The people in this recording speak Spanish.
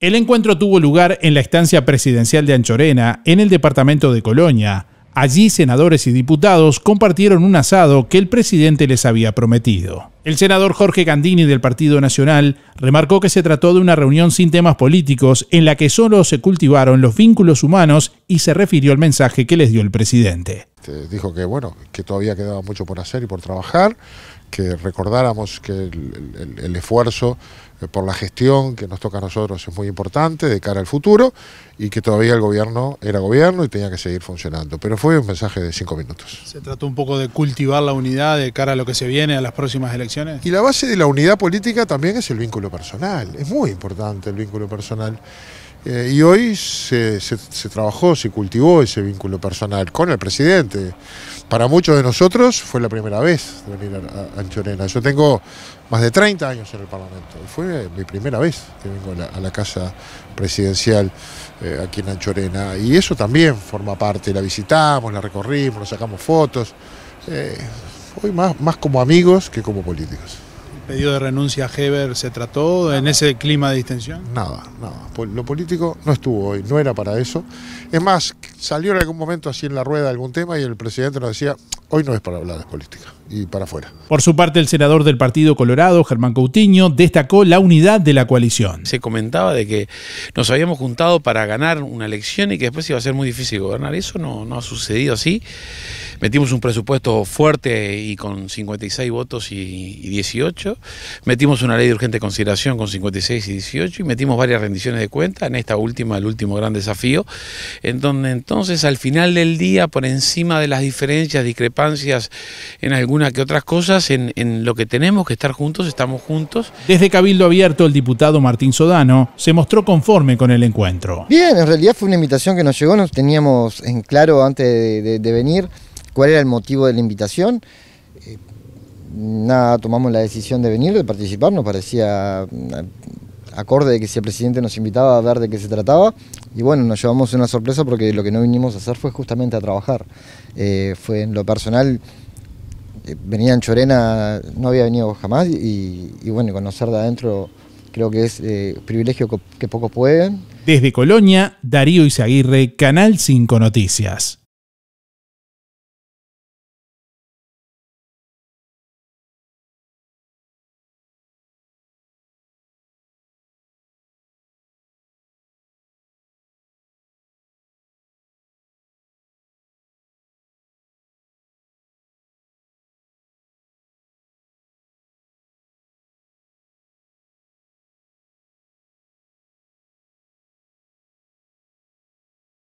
El encuentro tuvo lugar en la estancia presidencial de Anchorena, en el departamento de Colonia. Allí senadores y diputados compartieron un asado que el presidente les había prometido. El senador Jorge Gandini del Partido Nacional remarcó que se trató de una reunión sin temas políticos en la que solo se cultivaron los vínculos humanos y se refirió al mensaje que les dio el presidente. Este, dijo que bueno, que todavía quedaba mucho por hacer y por trabajar, que recordáramos que el, el, esfuerzo eh, por la gestión que nos toca a nosotros es muy importante de cara al futuro y que todavía el gobierno era gobierno y tenía que seguir funcionando. Pero fue un mensaje de cinco minutos. ¿Se trató un poco de cultivar la unidad de cara a lo que se viene a las próximas elecciones? Y la base de la unidad política también es el vínculo personal. Es muy importante el vínculo personal. Eh, y hoy se, trabajó, se cultivó ese vínculo personal con el presidente. Para muchos de nosotros fue la primera vez de venir a, Anchorena. Yo tengo más de 30 años en el Parlamento. Fue mi primera vez que vengo a la, casa presidencial eh, aquí en Anchorena. Y eso también forma parte. La visitamos, la recorrimos, nos sacamos fotos. Eh, hoy más, más como amigos que como políticos pedido de renuncia a Heber se trató en ese clima de distensión? Nada, nada. Lo político no estuvo hoy, no era para eso. Es más, salió en algún momento así en la rueda algún tema y el presidente nos decía, hoy no es para hablar de política y para afuera. Por su parte, el senador del Partido Colorado, Germán Coutinho, destacó la unidad de la coalición. Se comentaba de que nos habíamos juntado para ganar una elección y que después iba a ser muy difícil gobernar. Eso no, no ha sucedido así metimos un presupuesto fuerte y con 56 votos y, 18, metimos una ley de urgente consideración con 56 y 18 y metimos varias rendiciones de cuenta en esta última, el último gran desafío, en donde entonces al final del día, por encima de las diferencias, discrepancias en alguna que otras cosas, en, lo que tenemos que estar juntos, estamos juntos. Desde Cabildo Abierto, el diputado Martín Sodano se mostró conforme con el encuentro. Bien, en realidad fue una invitación que nos llegó, nos teníamos en claro antes de venir ¿Cuál era el motivo de la invitación? Eh, nada, tomamos la decisión de venir, de participar, nos parecía mm, acorde de que si el presidente nos invitaba a ver de qué se trataba, y bueno, nos llevamos una sorpresa porque lo que no vinimos a hacer fue justamente a trabajar. Eh, fue en lo personal, eh, venía en Chorena, no había venido jamás, y, bueno, conocer de adentro creo que es privilegio que, pocos pueden. Desde Colonia, Darío Izaguirre, Canal 5 Noticias.